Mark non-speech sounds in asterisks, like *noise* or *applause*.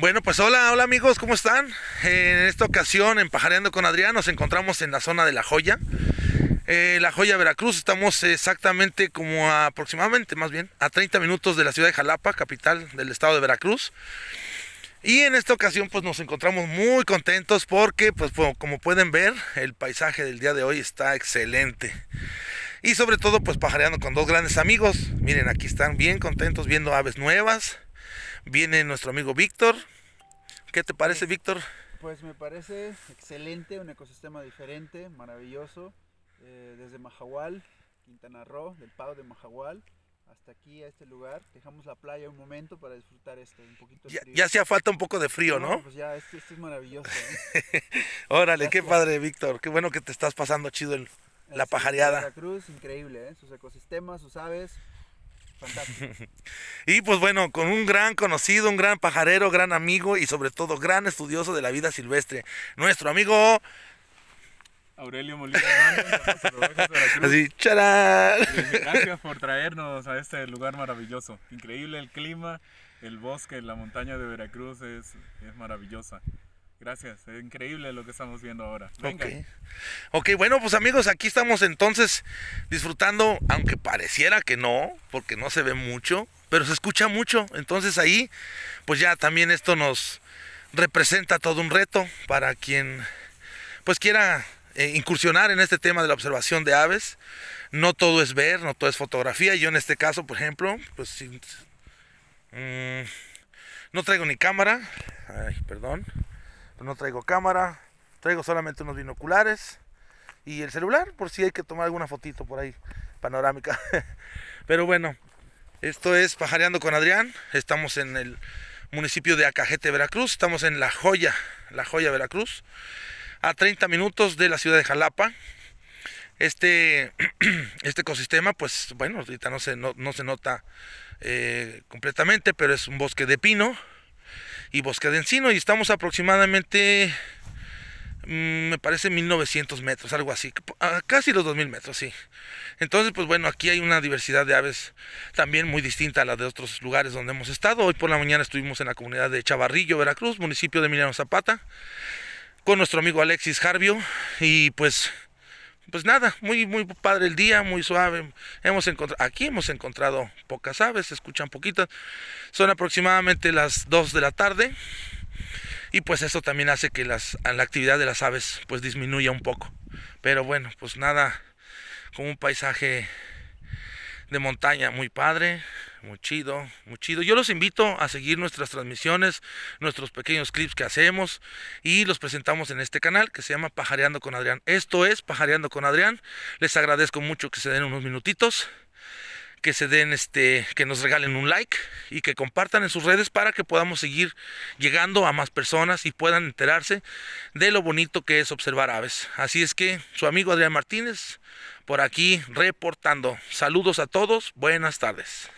Bueno, pues hola, hola amigos, ¿cómo están? en esta ocasión, en Pajareando con Adrián, nos encontramos en la zona de La Joya. Eh, la Joya, Veracruz, estamos exactamente como aproximadamente, más bien, a 30 minutos de la ciudad de Jalapa, capital del estado de Veracruz. Y en esta ocasión, pues nos encontramos muy contentos porque, pues como pueden ver, el paisaje del día de hoy está excelente. Y sobre todo, pues pajareando con dos grandes amigos. Miren, aquí están bien contentos viendo aves nuevas Viene nuestro amigo Víctor. ¿Qué te parece, Víctor? Pues me parece excelente, un ecosistema diferente, maravilloso. Eh, desde Majahual, Quintana Roo, del Pado de Majahual, hasta aquí, a este lugar. Dejamos la playa un momento para disfrutar esto, un poquito ya, hacía falta un poco de frío, ¿no? Pues ya, esto, este es maravilloso. *laughs* Órale, qué padre, Víctor. Qué bueno que te estás pasando chido en la pajareada. cruz, increíble, ¿eh? sus ecosistemas, sus aves, *laughs* y pues bueno, con un gran conocido, un gran pajarero, gran amigo y sobre todo gran estudioso de la vida silvestre, nuestro amigo Aurelio Molina *laughs* Así, Gracias por traernos a este lugar maravilloso. Increíble el clima, el bosque, la montaña de Veracruz es, es maravillosa. Gracias, es increíble lo que estamos viendo ahora. Ok, ok, bueno, pues amigos, aquí estamos entonces disfrutando, aunque pareciera que no, porque no se ve mucho, pero se escucha mucho. Entonces ahí, pues ya también esto nos representa todo un reto para quien pues quiera eh, incursionar en este tema de la observación de aves. No todo es ver, no todo es fotografía. Yo en este caso, por ejemplo, pues mm, no traigo ni cámara. Ay, perdón. Pues no traigo cámara, traigo solamente unos binoculares y el celular por si hay que tomar alguna fotito por ahí panorámica. *laughs* Pero bueno, esto es Pajareando con Adrián. Estamos en el municipio de Acajete, Veracruz. Estamos en La Joya, La Joya, Veracruz, a 30 minutos de la ciudad de Jalapa. Este, *clears throat* este ecosistema, pues bueno, ahorita no se, se nota eh, completamente, pero es un bosque de pino y Bosque de Encino. Y estamos aproximadamente, mm, me parece, 1900 metros, algo así. Ah, casi los 2000 metros, sí. Entonces, pues bueno, aquí hay una diversidad de aves también muy distinta a la de otros lugares donde hemos estado. Hoy por la mañana estuvimos en la comunidad de Chavarrillo, Veracruz, municipio de Emiliano Zapata, con nuestro amigo Alexis Jarbio. Y pues pues nada, muy, muy padre el día, muy suave. Hemos encontrado, aquí hemos encontrado pocas aves, se escuchan poquitas. Son aproximadamente las 2 de la tarde. Y pues eso también hace que las, la actividad de las aves pues disminuya un poco. Pero bueno, pues nada, como un paisaje de montaña muy padre, muy chido, muy chido. Yo los invito a seguir nuestras transmisiones, nuestros pequeños clips que hacemos y los presentamos en este canal que se llama Pajareando con Adrián. Esto es Pajareando con Adrián. Les agradezco mucho que se den unos minutitos, que se den este, que nos regalen un like y que compartan en sus redes para que podamos seguir llegando a más personas y puedan enterarse de lo bonito que es observar aves. Así es que su amigo Adrián Martínez por aquí reportando. Saludos a todos, buenas tardes.